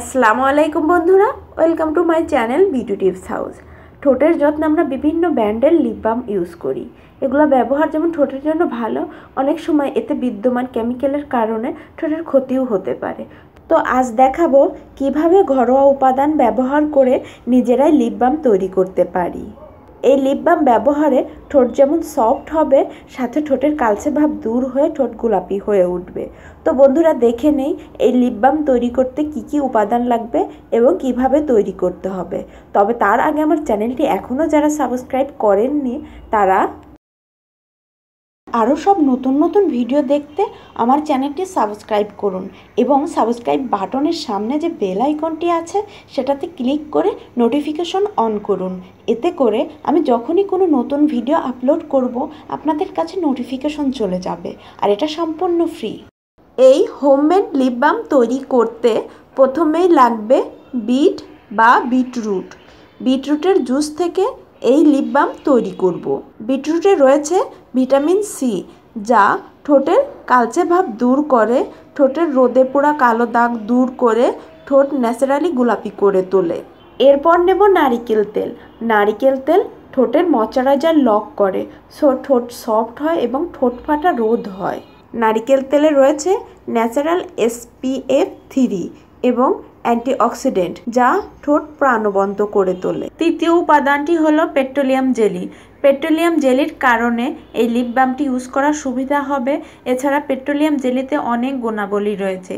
আসসালামু আলাইকুম বন্ধুরা welcome to my channel beauty tips house ঠোঁটের যত্ন আমরা বিভিন্ন ব্র্যান্ডের লিপ বাম ইউজ করি এগুলো ব্যবহার যেমন ঠোঁটের জন্য ভালো অনেক সময় এতে বিদ্যমান কেমিক্যালের কারণে ঠোঁটের ক্ষতিও হতে পারে তো আজ দেখাবো কিভাবে ঘরোয়া উপাদান ব্যবহার করে নিজেরাই লিপ বাম তৈরি করতে পারি এই লিপ বাম ব্যবহারে ঠোঁট যেমন সফট হবে সাথে ঠোঁটের কালচে ভাব দূর হয়ে ঠোঁট গোলাপি হয়ে উঠবে তো বন্ধুরা দেখে নেই এই লিপ বাম তৈরি করতে কি কি উপাদান লাগবে এবং কিভাবে তৈরি করতে হবে তবে তার আগে আমার চ্যানেলটি এখনও যারা সাবস্ক্রাইব করেননি তারা আরও সব নতুন নতুন ভিডিও দেখতে আমার চ্যানেলটি সাবস্ক্রাইব করুন এবং সাবস্ক্রাইব বাটনের সামনে যে বেল আইকনটি আছে সেটাতে ক্লিক করে নোটিফিকেশন অন করুন এতে করে আমি যখনই কোনো নতুন ভিডিও আপলোড করব আপনাদের কাছে নোটিফিকেশন চলে যাবে আর এটা সম্পূর্ণ ফ্রি এই হোমমেড লিপবাম তৈরি করতে প্রথমেই লাগবে বিট বা বিটরুট বিটরুটের জুস থেকে এই লিপ বাম তৈরি করব। বিটরুটে রয়েছে ভিটামিন সি যা ঠোঁটের কালচে ভাব দূর করে ঠোঁটের রোদে পোড়া কালো দাগ দূর করে ঠোঁট ন্যাচারালি গোলাপি করে তোলে এরপর নেব নারিকেল তেল নারিকেল তেল ঠোঁটের ময়শ্চারাইজার লক করে সো ঠোঁট সফট হয় এবং ঠোঁট ফাটা রোধ হয় নারিকেল তেলে রয়েছে ন্যাচারাল এসপিএফ থ্রি এবং অ্যান্টিঅক্সিডেন্ট যা ঠোঁট প্রাণবন্ত করে তোলে তৃতীয় উপাদানটি হলো পেট্রোলিয়াম জেলি পেট্রোলিয়াম জেলির কারণে এই লিপ বামটি ইউজ করার সুবিধা হবে এছাড়া পেট্রোলিয়াম জেলিতে অনেক গুণাবলী রয়েছে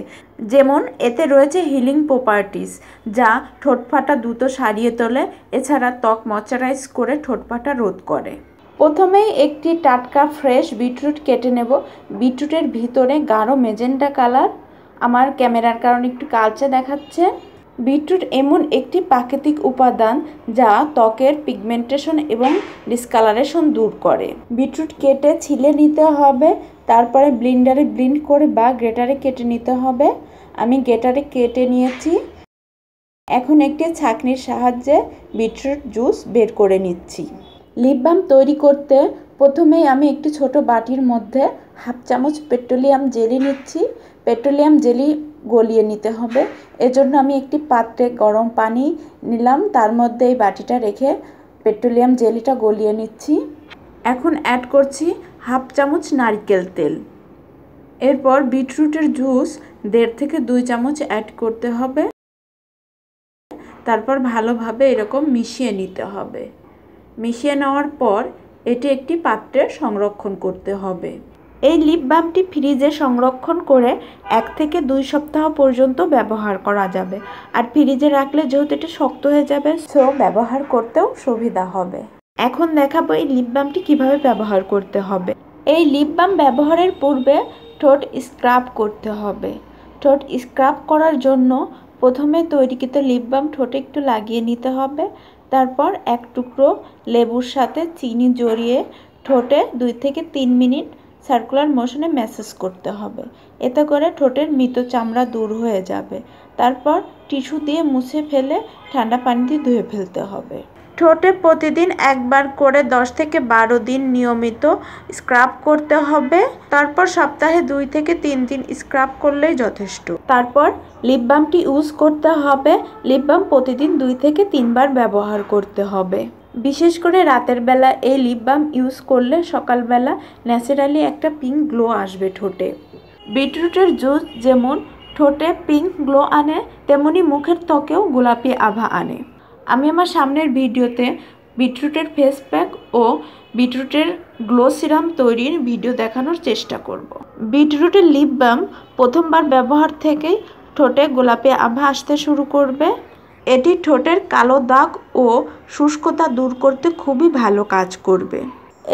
যেমন এতে রয়েছে হিলিং প্রপার্টিস যা ঠোঁট ফাটা দ্রুত সারিয়ে তোলে এছাড়া ত্বক ময়শ্চারাইজ করে ঠোঁট ফাটা রোধ করে প্রথমেই একটি টাটকা ফ্রেশ বিটরুট কেটে নেব বিটরুটের ভিতরে গাঢ় মেজেন্টা কালার আমার ক্যামেরার কারণে একটু কালচে দেখাচ্ছে বিটরুট এমন একটি প্রাকৃতিক উপাদান যা ত্বকের পিগমেন্টেশন এবং ডিসকালারেশন দূর করে বিটরুট কেটে ছিলে নিতে হবে তারপরে ব্লিন্ডারে ব্লিন্ড করে বা গ্রেটারে কেটে নিতে হবে আমি গ্রেটারে কেটে নিয়েছি এখন একটি ছাঁকনির সাহায্যে বিটরুট জুস বের করে নিচ্ছি লিপ বাম তৈরি করতে প্রথমেই আমি একটি ছোট বাটির মধ্যে হাফ চামচ পেট্রোলিয়াম জেলি নিচ্ছি পেট্রোলিয়াম জেলি গলিয়ে নিতে হবে এজন্য আমি একটি পাত্রে গরম পানি নিলাম তার মধ্যে এই বাটিটা রেখে পেট্রোলিয়াম জেলিটা গলিয়ে নিচ্ছি এখন অ্যাড করছি হাফ চামচ নারকেল তেল এরপর বিটরুটের জুস দেড় থেকে দুই চামচ অ্যাড করতে হবে তারপর ভালোভাবে এরকম মিশিয়ে নিতে হবে মিশিয়ে নেওয়ার পর এটি একটি পাত্রে সংরক্ষণ করতে হবে এই লিপ বামটি ফ্রিজে সংরক্ষণ করে এক থেকে দুই সপ্তাহ পর্যন্ত ব্যবহার করা যাবে আর ফ্রিজে রাখলে যেহেতু এটা শক্ত হয়ে যাবে সো ব্যবহার করতেও সুবিধা হবে এখন দেখাবো এই লিপ বামটি কীভাবে ব্যবহার করতে হবে এই লিপ বাম ব্যবহারের পূর্বে ঠোঁট স্ক্রাব করতে হবে ঠোঁট স্ক্রাব করার জন্য প্রথমে তৈরিকৃত লিপ বাম ঠোঁটে একটু লাগিয়ে নিতে হবে তারপর এক টুকরো লেবুর সাথে চিনি জড়িয়ে ঠোঁটে দুই থেকে তিন মিনিট সার্কুলার মোশনে ম্যাসেজ করতে হবে এতে করে ঠোঁটের মৃত চামড়া দূর হয়ে যাবে তারপর টিস্যু দিয়ে মুছে ফেলে ঠান্ডা পানিতে ধুয়ে ফেলতে হবে ঠোঁটে প্রতিদিন একবার করে দশ থেকে বারো দিন নিয়মিত স্ক্রাব করতে হবে তারপর সপ্তাহে দুই থেকে তিন দিন স্ক্রাব করলেই যথেষ্ট তারপর লিপ বামটি ইউজ করতে হবে লিপ বাম প্রতিদিন দুই থেকে তিনবার ব্যবহার করতে হবে বিশেষ করে রাতের বেলা এই লিপ বাম ইউজ করলে সকালবেলা ন্যাচারালি একটা পিঙ্ক গ্লো আসবে ঠোঁটে বিটরুটের জুস যেমন ঠোঁটে পিঙ্ক গ্লো আনে তেমনি মুখের ত্বকেও গোলাপি আভা আনে আমি আমার সামনের ভিডিওতে বিটরুটের ফেস প্যাক ও বিটরুটের গ্লো সিরাম তৈরির ভিডিও দেখানোর চেষ্টা করব। বিটরুটের লিপ বাম প্রথমবার ব্যবহার থেকেই ঠোঁটে গোলাপি আভা আসতে শুরু করবে এটি ঠোঁটের কালো দাগ ও শুষ্কতা দূর করতে খুবই ভালো কাজ করবে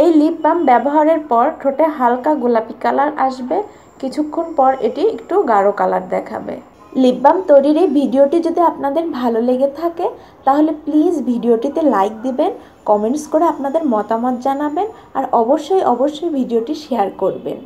এই লিপ বাম ব্যবহারের পর ঠোঁটে হালকা গোলাপি কালার আসবে কিছুক্ষণ পর এটি একটু গাঢ় কালার দেখাবে লিপ বাম তৈরির এই ভিডিওটি যদি আপনাদের ভালো লেগে থাকে তাহলে প্লিজ ভিডিওটিতে লাইক দিবেন কমেন্টস করে আপনাদের মতামত জানাবেন আর অবশ্যই অবশ্যই ভিডিওটি শেয়ার করবেন